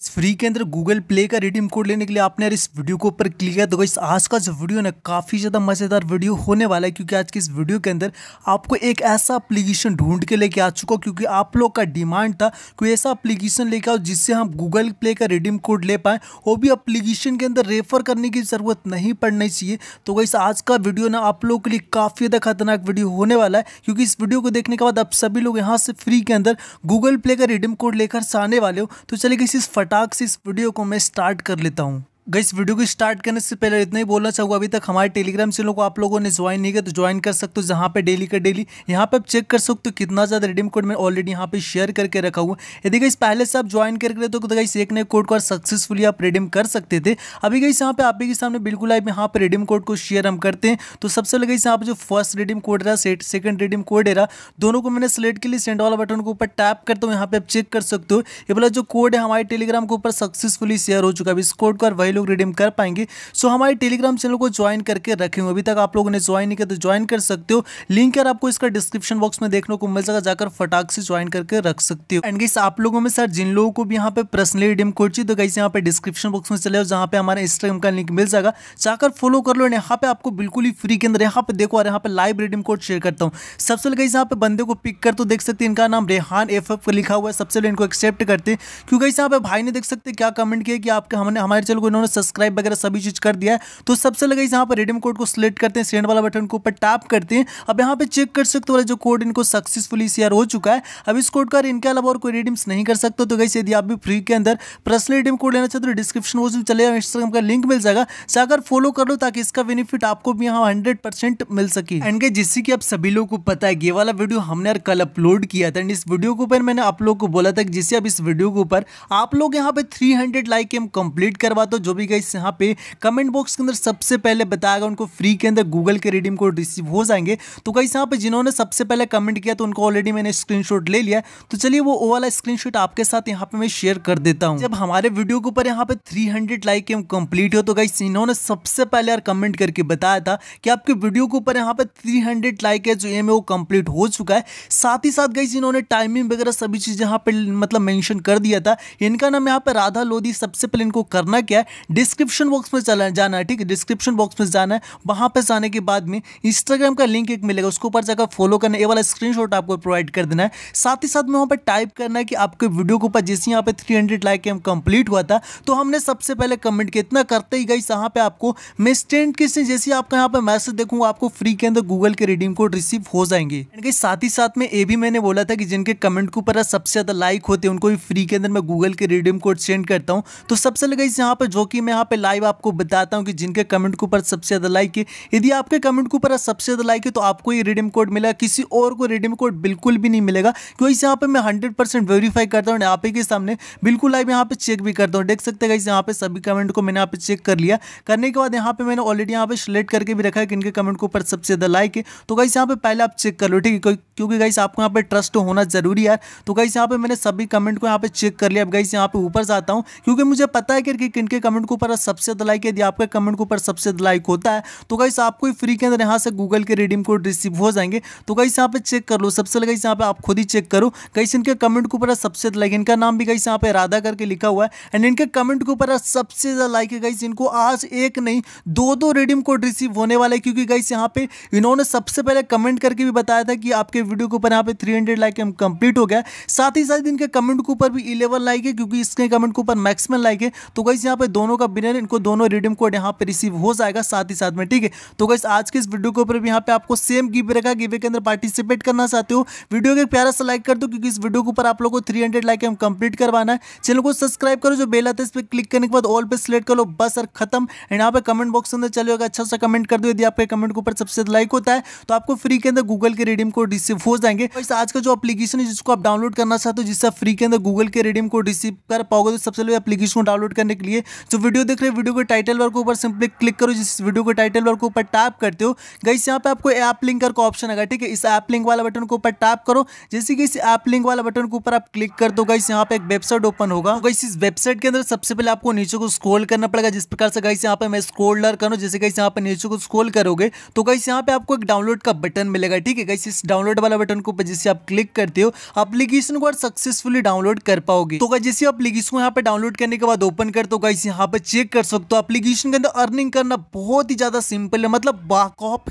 इस फ्री के अंदर गूगल प्ले का रिडीम कोड लेने के लिए आपने यार इस वीडियो को ऊपर क्लिक किया तो इस आज का जो वीडियो ना काफ़ी ज़्यादा मज़ेदार वीडियो होने वाला है क्योंकि आज की इस वीडियो के अंदर आपको एक ऐसा एप्लीकेशन ढूंढ के लेके आ चुका क्योंकि आप लोग का डिमांड था कोई ऐसा अप्लीकेशन लेके आओ जिससे हम गूगल प्ले का रिडीम कोड ले पाएँ वो भी अप्लीकेशन के अंदर रेफर करने की ज़रूरत नहीं पड़नी चाहिए तो वैस आज का वीडियो ना आप लोगों के लिए काफ़ी ज़्यादा खतरनाक वीडियो होने वाला है क्योंकि इस वीडियो को देखने के बाद आप सभी लोग यहाँ से फ्री के अंदर गूगल प्ले का रिडीम कोड लेकर आने वाले हो तो चलिए इस फटाक से इस वीडियो को मैं स्टार्ट कर लेता हूँ गई वीडियो को स्टार्ट करने से पहले इतना ही बोलना चाहूँगा अभी तक हमारे टेलीग्राम चैनल को आप लोगों ने ज्वाइन नहीं किया तो ज्वाइन कर सकते हो जहाँ पे डेली का डेली यहाँ पे आप चेक कर सकते हो कितना ज़्यादा रिडीम कोड मैं ऑलरेडी यहाँ पे शेयर करके रखा हुआ यदि गई पहले से आप ज्वाइन करके रहे तो गई एक नए कोड को सक्सेसफुली आप रिडीम कर सकते थे अभी गई यहाँ पे आप के सामने बिल्कुल आप यहाँ पर रिडीम कोड को शेयर हम करते हैं तो सबसे पहले गई यहाँ पर जो फर्स्ट रिडीम कोड रहा सेकंड रिडीम कोड रहा दोनों को मैंने सेलेक्ट के लिए सेंड वाला बटन के ऊपर टैप करता हूँ यहाँ पे आप चेक कर सकते हो ये बोला जो कोड है हमारे टेलीग्राम के ऊपर सक्सेसफुली शेयर हो चुका है इस कोड को और वही लोग रिडीम कर पाएंगे सो हमारे टेलीग्राम चैनल को ज्वाइन करके रखे हुए अभी तक आप लोगों ने ज्वाइन नहीं किया तो ज्वाइन कर सकते हो लिंक यार आपको इसका डिस्क्रिप्शन बॉक्स में देखने को मिल जाएगा जाकर फटाक से ज्वाइन करके रख सकते हो एंड गाइस आप लोगों में सर जिन लोगों को भी यहाँ पे पर्सनली रिडीम कोड चाहिए तो गाइस यहाँ पे डिस्क्रिप्शन बॉक्स में चले जाओ जहाँ पे हमारे इंस्टाग्राम का लिंक मिल जाएगा जाकर फॉलो कर लो एंड यहाँ पे आपको बिल्कुल ही फ्री के अंदर यहाँ पे देखो और यहाँ पे लाइव रिडीम कोड शेयर करता हूँ सबसे पहले गाइस यहाँ पे बंदे को पिक कर तो देख सकते हैं इनका नाम रेहान एफ एफ लिखा हुआ है सबसे पहले इनको एक्सेप्ट करते क्योंकि यहाँ पे भाई ने देख सकते क्या कमेंट किया कि आपके हमने हमारे चैनल को इन्होंने उन्होंने सब्सक्राइब वगैरह सभी चीज कर दिया तो सबसे लगे यहाँ पर रेडीम कोड को सिलेक्ट करते हैं सेंड वाला बटन के ऊपर टैप करते हैं अब यहाँ पे चेक कर सकते हो जो कोड इनको सक्सेसफुली शेयर हो चुका है अब इस कोड का इनके अलावा और कोई रिडीम्स नहीं कर सकते तो गई यदि आप भी फ्री के अंदर पर्सनल रिडीम कोड लेना चाहते हो डिस्क्रिप्शन तो बॉक्स में चले जाए इंस्टाग्राम का लिंक मिल जाएगा जाकर फॉलो कर लो ताकि इसका बेनिफिट आपको भी यहाँ हंड्रेड मिल सके एंड गई जिससे कि आप सभी लोग को पता है ये वाला वीडियो हमने यार कल अपलोड किया था एंड इस वीडियो के ऊपर मैंने आप लोग को बोला था जिससे अब इस वीडियो के ऊपर आप लोग यहाँ पे 300 लाइक एम कंप्लीट करवा दो जो भी गाइस यहाँ पे कमेंट बॉक्स के अंदर सबसे पहले बताएगा उनको फ्री के अंदर गूगल के रिडीम कोड रिसीव हो जाएंगे तो गाइस यहाँ पे जिन्होंने सबसे पहले कमेंट किया तो उनको ऑलरेडी मैंने स्क्रीनशॉट ले लिया तो चलिए वो ओ वाला स्क्रीनशॉट आपके साथ यहाँ पे मैं शेयर कर देता हूँ जब हमारे वीडियो के ऊपर यहाँ पे 300 लाइक एम कंप्लीट हो तो गाइस इन्होंने सबसे पहले यार कमेंट करके बताया था कि आपके वीडियो के ऊपर यहाँ पे 300 लाइक है जो एम है वो कंप्लीट हो चुका है साथ ही साथ गाइस इन्होंने टाइमिंग वगैरह सभी चीज़ यहाँ पे मतलब मेंशन कर दिया था इनका नाम यहाँ पे राधा लोधी सबसे पहले इनको करना क्या है डिस्क्रिप्शन बॉक्स में चला जाना है ठीक है डिस्क्रिप्शन बॉक्स में जाना है वहाँ पर जाने के बाद में इंस्टाग्राम का लिंक एक मिलेगा उसके ऊपर जाकर फॉलो करना ये वाला स्क्रीन आपको प्रोवाइड कर देना है साथ ही साथ में वहाँ पर टाइप करना है कि आपके वीडियो के ऊपर जैसे यहाँ पे थ्री हंड्रेड लाइक एम कंप्लीट हुआ था तो हमने सबसे पहले कमेंट किया इतना करते ही गई यहाँ पे आपको मैं स्टेंट किसी जैसे आपका यहाँ पे मैसेज देखूंगा आपको फ्री के अंदर गूगल के रिडीम कोड रिसीव हो जाएंगे साथ ही साथ में ये भी मैंने बोला था कि जिनके कमेंट के ऊपर सबसे ज़्यादा लाइक होते हैं उनको भी फ्री के अंदर मैं गूगल के रिडीम कोड सेंड करता हूँ तो सबसे पहले यहाँ पर जो कि मैं यहाँ पे लाइव आपको बताता हूँ कि जिनके कमेंट के ऊपर सबसे ज़्यादा लाइक है यदि आपके कमेंट के ऊपर सबसे ज़्यादा लाइक है तो आपको ये रिडीम कोड मिलेगा किसी और को रिडीम कोड बिल्कुल भी नहीं मिलेगा क्योंकि यहाँ पर मैं हंड्रेड परसेंट वेरीफाई करता हूँ आप ही के सामने बिल्कुल लाइव यहाँ पर चेक भी करता हूँ देख सकते हैं इस यहाँ पर सभी कमेंट को मैंने यहाँ पर चेक कर लिया करने के बाद यहाँ पर मैंने ऑलरेडी यहाँ पर सिलेक्ट करके भी रखा है कि इनके कमेंट के ऊपर सबसे ज़्यादा लाइक है तो कहीं यहाँ पर पहले आप चेक कर लो ठीक है क्योंकि गाइस आपको यहाँ पे ट्रस्ट होना जरूरी है तो गाइस यहाँ पे मैंने सभी कमेंट को यहाँ पे चेक कर लिया अब गाइस यहाँ पे ऊपर जाता हूँ क्योंकि मुझे पता है कि किनके कमेंट कमेंट के ऊपर सबसे ज़्यादा लाइक यदि आपका कमेंट के ऊपर सबसे ज़्यादा लाइक होता है तो कहीं आपको फ्री के अंदर यहाँ से गूगल के रिडीम कोड रिसीव हो जाएंगे तो कहीं यहाँ पे चेक कर लो सबसे लगे यहाँ पे आप खुद ही चेक करो कहीं इनके कमेंट के ऊपर सबसे लाइक इनका नाम भी कहीं यहाँ पे राधा करके लिखा हुआ है एंड इनके कमेंट के ऊपर सबसे ज़्यादा लाइक है कहीं इनको आज एक नहीं दो दो रिडीम कोड रिसीव होने वाला है क्योंकि कहीं यहाँ पे इन्होंने सबसे पहले कमेंट करके भी बताया था कि आपके वीडियो के ऊपर यहाँ पे थ्री हंड्रेड लाइक कंप्लीट हो गया साथ ही साथ इनके कमेंट के ऊपर भी इलेवन लाइक है क्योंकि इसके कमेंट के ऊपर मैक्सिमम लाइक है तो कहीं यहाँ पे दोनों दोनों का विनर इनको दोनों रिडीम कोड यहाँ पे रिसीव हो जाएगा साथ ही साथ में ठीक है तो गैस आज के इस वीडियो के ऊपर भी यहाँ पे आपको सेम गिवे रखा गिवे के अंदर पार्टिसिपेट करना चाहते हो वीडियो को प्यारा सा लाइक कर दो क्योंकि इस वीडियो के ऊपर आप लोग को थ्री लाइक हम कंप्लीट करवाना है चैनल को सब्सक्राइब करो जो बेल आते है इस पर क्लिक करने के बाद ऑल पे सिलेक्ट करो बस और खत्म एंड यहाँ पे कमेंट बॉक्स के अंदर होगा अच्छा सा कमेंट कर दो यदि आपके कमेंट के ऊपर सबसे लाइक होता है तो आपको फ्री के अंदर गूगल के रिडीम कोड रिसीव हो जाएंगे आज का जो एप्लीकेशन है जिसको आप डाउनलोड करना चाहते हो जिससे फ्री के अंदर गूगल के रिडीम कोड रिसीव कर पाओगे तो सबसे पहले एप्लीकेशन को डाउनलोड करने के लिए जो जो तो वीडियो देख रहे हो वीडियो के टाइटल वर्क के ऊपर सिंपली क्लिक करो जिस वीडियो के टाइटल वर्क के ऊपर टैप करते हो गई यहाँ पे आपको ऐप लिंक करके ऑप्शन आएगा ठीक है इस ऐप लिंक वाला बटन के ऊपर टैप करो जैसे कि इस ऐप लिंक वाला बटन के ऊपर आप क्लिक कर दो गई यहाँ पे एक वेबसाइट ओपन होगा गई तो इस वेबसाइट के अंदर सबसे पहले आपको नीचे को स्क्रोल करना पड़ेगा जिस प्रकार से गई यहाँ पे मैं स्क्रोल डर करूँ जैसे गैस यहाँ पे नीचे को स्क्रोल करोगे तो गई यहाँ पे आपको एक डाउनलोड का बटन मिलेगा ठीक है गई इस डाउनलोड वाला बटन के ऊपर जिससे आप क्लिक करते हो एप्लीकेशन को सक्सेसफुली डाउनलोड कर पाओगे तो गैस जैसे एप्लीकेशन को यहाँ पे डाउनलोड करने के बाद ओपन कर दो गई यहाँ यहाँ पे चेक कर सकते हो एप्लीकेशन के अंदर अर्निंग करना बहुत ही ज़्यादा सिंपल है मतलब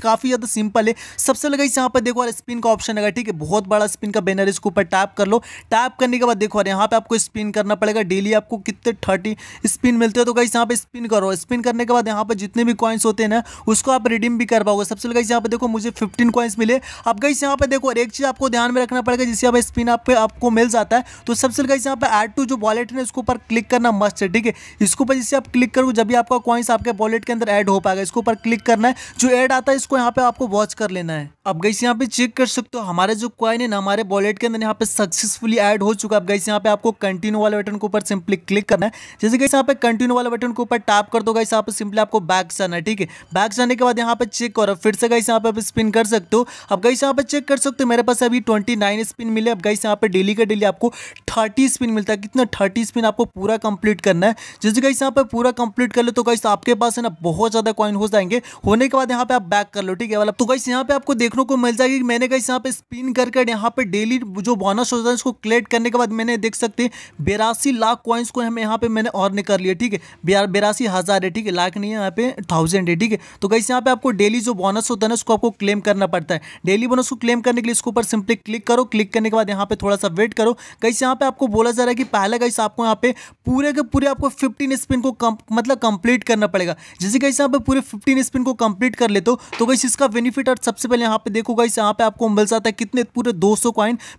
काफ़ी ज़्यादा सिंपल है सबसे लगा इस यहाँ पर देखो स्पिन का ऑप्शन लगा ठीक है बहुत बड़ा स्पिन का बैनर इसके ऊपर टैप कर लो टैप करने के बाद देखो अरे यहाँ पे आपको स्पिन करना पड़ेगा डेली आपको कितने थर्टी स्पिन मिलते हो तो कहीं यहाँ पे स्पिन करो स्पिन करने के बाद यहाँ पर जितने भी कॉइन्स होते हैं ना उसको आप रिडीम भी कर पाओगे सबसे लगा यहाँ पे देखो मुझे फिफ्टीन कॉइन्स मिले अब गाइस यहाँ पे देखो एक चीज़ आपको ध्यान में रखना पड़ेगा जिससे आप स्पिन आप आपको मिल जाता है तो सबसे लगा यहाँ पे एड टू जो वॉलेट है उसके ऊपर क्लिक करना मस्त है ठीक है इसके ऊपर से आप क्लिक करोगे जब भी आपका कॉइंस आपके वॉलेट के अंदर ऐड हो पाएगा इसके ऊपर क्लिक करना है जो ऐड आता है इसको यहाँ पे आपको वॉच कर लेना है अब गई यहाँ पे चेक कर सकते हो हमारे जो क्वाइन है ना हमारे वॉलेट के अंदर यहाँ पे सक्सेसफुली ऐड हो चुका है अब गई यहाँ पे आपको कंटिन्यू वाले बटन के ऊपर सिंपली क्लिक करना है जैसे गई यहाँ पे कंटिन्यू वाले बटन के ऊपर टैप कर दो गई यहाँ पे सिंपली आपको बैक जाना है ठीक है बैक जाने के बाद यहाँ पे चेक करो फिर से गई यहाँ पे स्पिन कर सकते हो अब गई यहाँ पे चेक कर सकते हो मेरे पास अभी ट्वेंटी स्पिन मिले अब गई यहाँ पे डेली का डेली आपको थर्टी स्पिन मिलता है कितना थर्टी स्पिन आपको पूरा कंप्लीट करना है जैसे कहीं यहाँ पर पूरा कंप्लीट कर लो तो कहीं आपके पास है ना बहुत ज़्यादा कॉइन हो जाएंगे होने के बाद यहाँ पे आप बैक कर लो ठीक है वाला तो कहीं यहाँ पे आपको देखने को मिल जाएगी मैंने कहीं यहाँ पे स्पिन कर यहाँ पे डेली जो बोनस होता है उसको क्लेक्ट करने के बाद मैंने देख सकते हैं बेरासी लाख कॉइन्स को हमें यहाँ पे मैंने और कर लिया ठीक है बेरासी हज़ार है ठीक है लाख नहीं है यहाँ पे थाउजेंड है ठीक है तो कहीं यहाँ पे आपको डेली जो बोनस होता है ना उसको आपको क्लेम करना पड़ता है डेली बोनस को क्लेम करने के लिए इसके ऊपर सिंपली क्लिक करो क्लिक करने के बाद यहाँ पे थोड़ा सा वेट करो कहीं यहाँ पे आपको बोला जा रहा है कि पहले गाइस आपको यहाँ पे पूरे के पूरे आपको फिफ्टीन स्पिन को कम, मतलब कंप्लीट करना पड़ेगा जैसे गाइस यहाँ पे पूरे फिफ्टीन स्पिन को कंप्लीट कर लेते हो तो गई इसका बेनिफिट और सबसे पहले यहाँ पे देखो गाइस यहाँ पे आपको मिल जाता है कितने पूरे दो सौ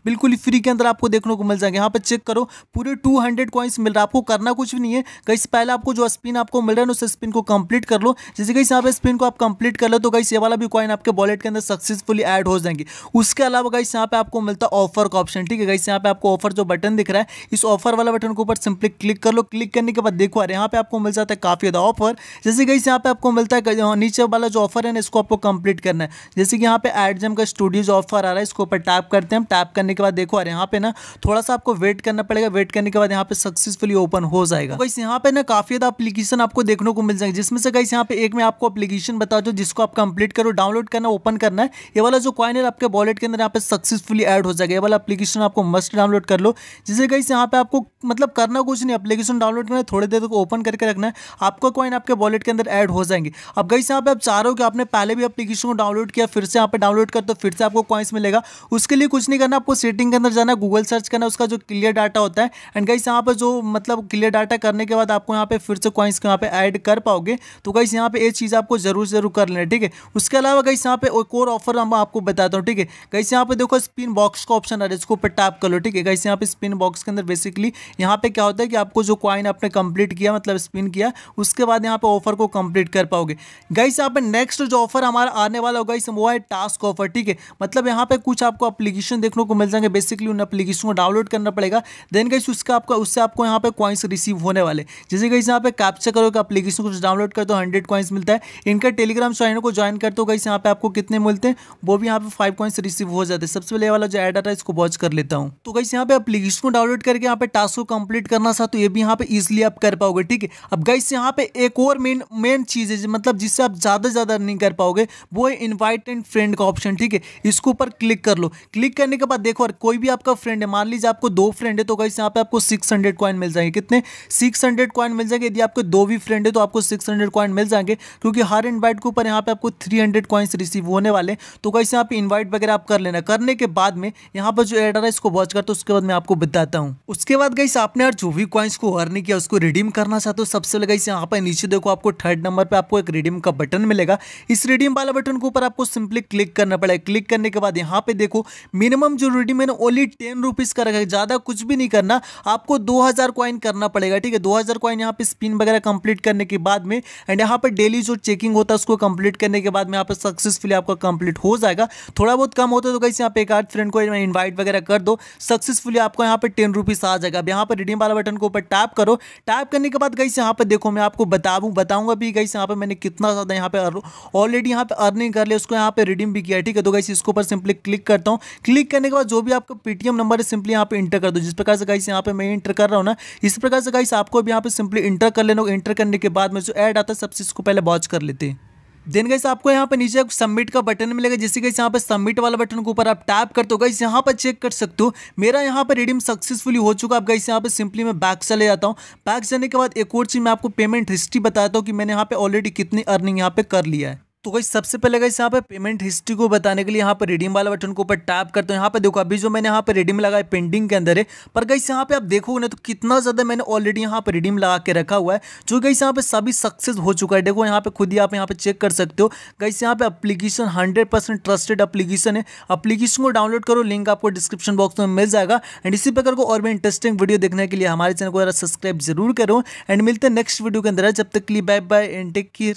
बिल्कुल फ्री के अंदर आपको देखने को मिल जाएंगे यहाँ पे चेक करो पूरे टू हंड्रेड मिल रहा है आपको करना कुछ भी नहीं है कहीं पहले आपको जो स्पिन आपको मिल रहा है उस स्पिन को कंप्लीट कर लो जैसे कहीं यहाँ पे स्पिन को आप कंप्लीट कर लो तो गई ये वाला भी कॉइन आपके वॉलेट के अंदर सक्सेसफुली एड हो जाएंगे उसके अलावा गाइस यहाँ पे आपको मिलता ऑफर का ऑप्शन ठीक है गाइस यहाँ पे आपको ऑफर जो बटन दिख रहा है इस ऑफर वाला बटन के ऊपर सिंपली क्लिक कर लो क्लिक करने के बाद देखो अरे यहाँ पे आपको मिल जाता है काफ़ी ज़्यादा ऑफर जैसे कि यहाँ पे आपको मिलता है नीचे वाला जो ऑफर है ना इसको आपको कंप्लीट करना है जैसे कि यहाँ पे एडजम का स्टूडियोज ऑफर आ रहा है इसके ऊपर टैप करते हैं टैप करने के बाद देखो अरे यहाँ पे ना थोड़ा सा आपको वेट करना पड़ेगा वेट करने के बाद यहाँ पे सक्सेसफुली ओपन हो जाएगा वैसे तो यहाँ पे ना काफ़ी ज़्यादा अपलीकेशन आपको देखने को मिल जाएंगे जिसमें से कहीं यहाँ पे एक मैं आपको अपलीकेशन बता दो जिसको आप कंप्लीट करो डाउनलोड करना ओपन करना है ये वाला जो क्वाइन है आपके वॉलेट के अंदर यहाँ पे सक्सेसफुली एड हो जाएगा ये वाला अपलीकेशन आपको मस्ट डाउनलोड कर लो जिसे कहीं यहाँ पे आपको मतलब करना कुछ नहीं एप्लीकेशन डाउनलोड करना है थोड़ी देर तक ओपन करके रखना है आपका कॉइन आपके वॉलेट के अंदर ऐड हो जाएंगे अब कहीं यहाँ पे आप चाह रहे हो कि आपने पहले भी एप्लीकेशन को डाउनलोड किया फिर से यहाँ पे डाउनलोड कर तो फिर से आपको कॉइन्स मिलेगा उसके लिए कुछ नहीं करना आपको सेटिंग के अंदर जाना गूगल सर्च करना उसका जो क्लियर डाटा होता है एंड गई यहाँ पर जो मतलब क्लियर डाटा करने के बाद आपको यहाँ पे फिर से कॉइन्स को यहाँ पे ऐड कर पाओगे तो गई यहाँ पे ये चीज़ आपको जरूर जरूर कर लेना ठीक है उसके अलावा से यहाँ पे एक और ऑफर हम आपको बताता हूँ ठीक है से यहाँ पे देखो स्पिन बॉक्स का ऑप्शन आ रहा है इसको ऊपर टैप कर लो ठीक है गई यहाँ पे स्पिन स्पिन बॉक्स के अंदर बेसिकली यहाँ पे क्या होता है कि आपको जो क्वाइन आपने कंप्लीट किया मतलब स्पिन किया उसके बाद यहाँ पे ऑफर को कंप्लीट कर पाओगे गाइस यहाँ पे नेक्स्ट जो ऑफर हमारा आने वाला होगा इस वो है टास्क ऑफर ठीक है मतलब यहाँ पे कुछ आपको अप्लीकेशन देखने को मिल जाएंगे बेसिकली उन अप्लीकेशन को डाउनलोड करना पड़ेगा देन गाइस उसका आपका उससे आपको यहाँ पे क्वाइंस रिसीव होने वाले जैसे गाइस यहाँ पे कैप्चर करो कि अप्लीकेशन को डाउनलोड कर दो हंड्रेड क्वाइंस मिलता है इनका टेलीग्राम चैनल को ज्वाइन कर दो गाइस यहाँ पे आपको कितने मिलते हैं वो भी यहाँ पे फाइव क्वाइंस रिसीव हो जाते हैं सबसे पहले वाला जो एड आता है इसको वॉच कर लेता हूँ तो गाइस यहाँ पे अप्लीकेशन इसको डाउनलोड करके यहाँ पे टास्क को कंप्लीट करना था तो ये भी यहाँ पे ईजिली आप कर पाओगे ठीक है अब गाइस यहाँ पे एक और मेन मेन चीज़ है मतलब जिससे आप ज़्यादा ज़्यादा अर्निंग कर पाओगे वो है इन्वाइट एंड फ्रेंड का ऑप्शन ठीक है इसके ऊपर क्लिक कर लो क्लिक करने के बाद देखो और कोई भी आपका फ्रेंड है मान लीजिए आपको दो फ्रेंड है तो गाइस यहाँ पे आपको सिक्स हंड्रेड कॉइन मिल जाएंगे कितने सिक्स हंड्रेड कॉइन मिल जाएंगे यदि आपके दो भी फ्रेंड है तो आपको सिक्स हंड्रेड कॉइन मिल जाएंगे क्योंकि हर इन्वाइट के ऊपर यहाँ पे आपको थ्री हंड्रेड कॉइन्स रिसीव होने वाले तो गाइस यहाँ पे इन्वाइट वगैरह आप कर लेना करने के बाद में यहाँ पर जो एड आ रहा है इसको वॉच कर तो उसके बाद में आपको बताता हूँ उसके बाद गई आपने यार जो भी क्वाइंस को अर्न किया उसको रिडीम करना चाहते हो सबसे लगा यहाँ पर नीचे देखो आपको थर्ड नंबर पर आपको एक रिडीम का बटन मिलेगा इस रिडीम वाला बटन के ऊपर आपको सिंपली क्लिक करना पड़ेगा क्लिक करने के बाद यहाँ पे देखो मिनिमम जो रिडीम है ना ओनली टेन रुपीज़ का रखा ज़्यादा कुछ भी नहीं करना आपको दो हज़ार कॉइन करना पड़ेगा ठीक है दो हज़ार क्वाइन यहाँ पे स्पिन वगैरह कंप्लीट करने के बाद में एंड यहाँ पर डेली जो चेकिंग होता है उसको कंप्लीट करने के बाद में यहाँ पर सक्सेसफुली आपका कंप्लीट हो जाएगा थोड़ा बहुत कम होता है तो कैसे यहाँ पे एक आठ फ्रेंड को इन्वाइट वगैरह कर दो सक्सेसफुली आपको यहाँ यहाँ पर टेन रुपीज़ आ जाएगा अब यहाँ पर रिडीम वाला बटन को ऊपर टैप करो टैप करने के बाद गई से यहाँ पर देखो मैं आपको बताऊँ बताऊँगा भी गई से यहाँ पर मैंने कितना ज़्यादा यहाँ पर ऑलरेडी यहाँ पर अर्निंग कर लिया उसको यहाँ पर रिडीम भी किया ठीक है तो गई इसके ऊपर सिंपली क्लिक करता हूँ क्लिक करने के बाद जो भी आपका पेटीएम नंबर है सिंपली यहाँ पर इंटर कर दो जिस प्रकार से गाइस यहाँ पर मैं इंटर कर रहा हूँ ना इस प्रकार से गई आपको भी यहाँ पर सिंपली इंटर कर लेना इंटर करने के बाद में जो ऐड आता है सबसे इसको पहले वॉच कर लेते हैं देन गई आपको यहाँ पे नीचे सबमिट का बटन मिलेगा जिससे गई यहाँ पे सबमिट वाला बटन के ऊपर आप टैप करते हो गई यहाँ पर चेक कर सकते हो मेरा यहाँ पर रिडीम सक्सेसफुली हो चुका आप गई यहाँ पर सिंपली मैं बैक चले जाता हूँ बैक जाने के बाद एक और चीज़ मैं आपको पेमेंट हिस्ट्री बताता हूँ कि मैंने यहाँ पे ऑलरेडी कितनी अर्निंग यहाँ पे कर लिया है तो गई सबसे पहले गई यहाँ पे पेमेंट हिस्ट्री को बताने के लिए यहाँ पर रिडीम वाला बटन को ऊपर टैप करते हैं यहाँ पे देखो अभी जो मैंने यहाँ पर रिडीम लगाए पेंडिंग के अंदर है पर गई यहाँ पे आप देखोगे ना तो कितना ज़्यादा मैंने ऑलरेडी यहाँ पर रिडीम लगा के रखा हुआ है जो गई यहाँ पे सभी सक्सेस हो चुका है देखो यहाँ पे खुद ही आप यहाँ पे चेक कर सकते हो गई यहाँ पे अप्लीकेशन हंड्रेड ट्रस्टेड अपलीकेशन है अपलीकेशन को डाउनलोड करो लिंक आपको डिस्क्रिप्शन बॉक्स में मिल जाएगा एंड इसी प्रकार को और भी इंटरेस्टिंग वीडियो देखने के लिए हमारे चैनल को सब्सक्राइब जरूर करो एंड मिलते हैं नेक्स्ट वीडियो के अंदर जब तक के लिए bye bye and take care